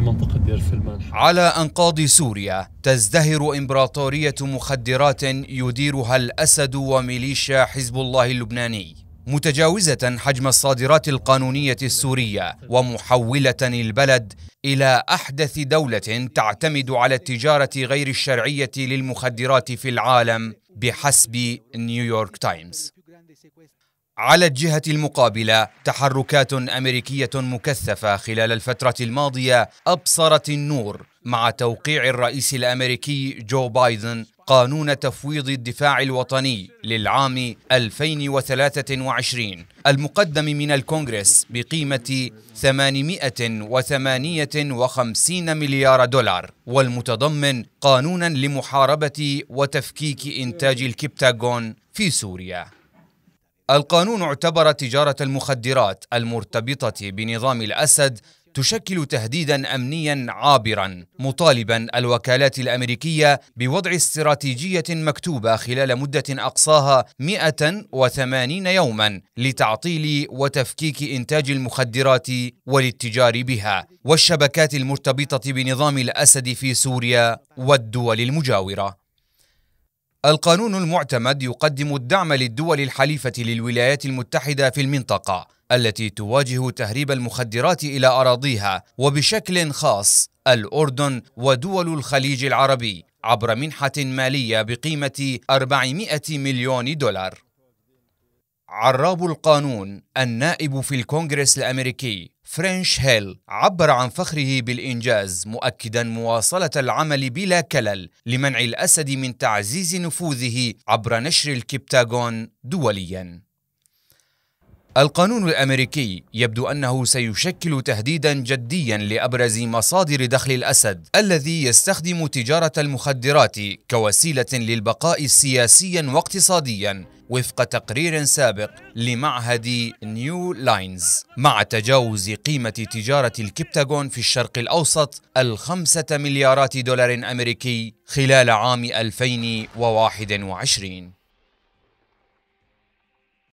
منطقة دير سلمان على أنقاض سوريا تزدهر إمبراطورية مخدرات يديرها الأسد وميليشيا حزب الله اللبناني متجاوزة حجم الصادرات القانونية السورية ومحولة البلد إلى أحدث دولة تعتمد على التجارة غير الشرعية للمخدرات في العالم بحسب نيويورك تايمز على الجهة المقابلة تحركات أمريكية مكثفة خلال الفترة الماضية أبصرت النور مع توقيع الرئيس الأمريكي جو بايدن قانون تفويض الدفاع الوطني للعام 2023 المقدم من الكونغرس بقيمة 858 مليار دولار والمتضمن قانونا لمحاربة وتفكيك إنتاج الكبتاغون في سوريا القانون اعتبر تجارة المخدرات المرتبطة بنظام الأسد تشكل تهديدا امنيا عابرا مطالبا الوكالات الامريكيه بوضع استراتيجيه مكتوبه خلال مده اقصاها 180 يوما لتعطيل وتفكيك انتاج المخدرات والاتجار بها والشبكات المرتبطه بنظام الاسد في سوريا والدول المجاوره القانون المعتمد يقدم الدعم للدول الحليفة للولايات المتحدة في المنطقة التي تواجه تهريب المخدرات إلى أراضيها وبشكل خاص الأردن ودول الخليج العربي عبر منحة مالية بقيمة 400 مليون دولار عراب القانون النائب في الكونغرس الامريكي فرينش هيل عبر عن فخره بالانجاز مؤكدا مواصله العمل بلا كلل لمنع الاسد من تعزيز نفوذه عبر نشر الكبتاغون دوليا القانون الامريكي يبدو انه سيشكل تهديدا جديا لابرز مصادر دخل الاسد الذي يستخدم تجاره المخدرات كوسيله للبقاء سياسيا واقتصاديا وفق تقرير سابق لمعهد نيو لاينز مع تجاوز قيمة تجارة الكبتاغون في الشرق الأوسط الخمسة مليارات دولار أمريكي خلال عام 2021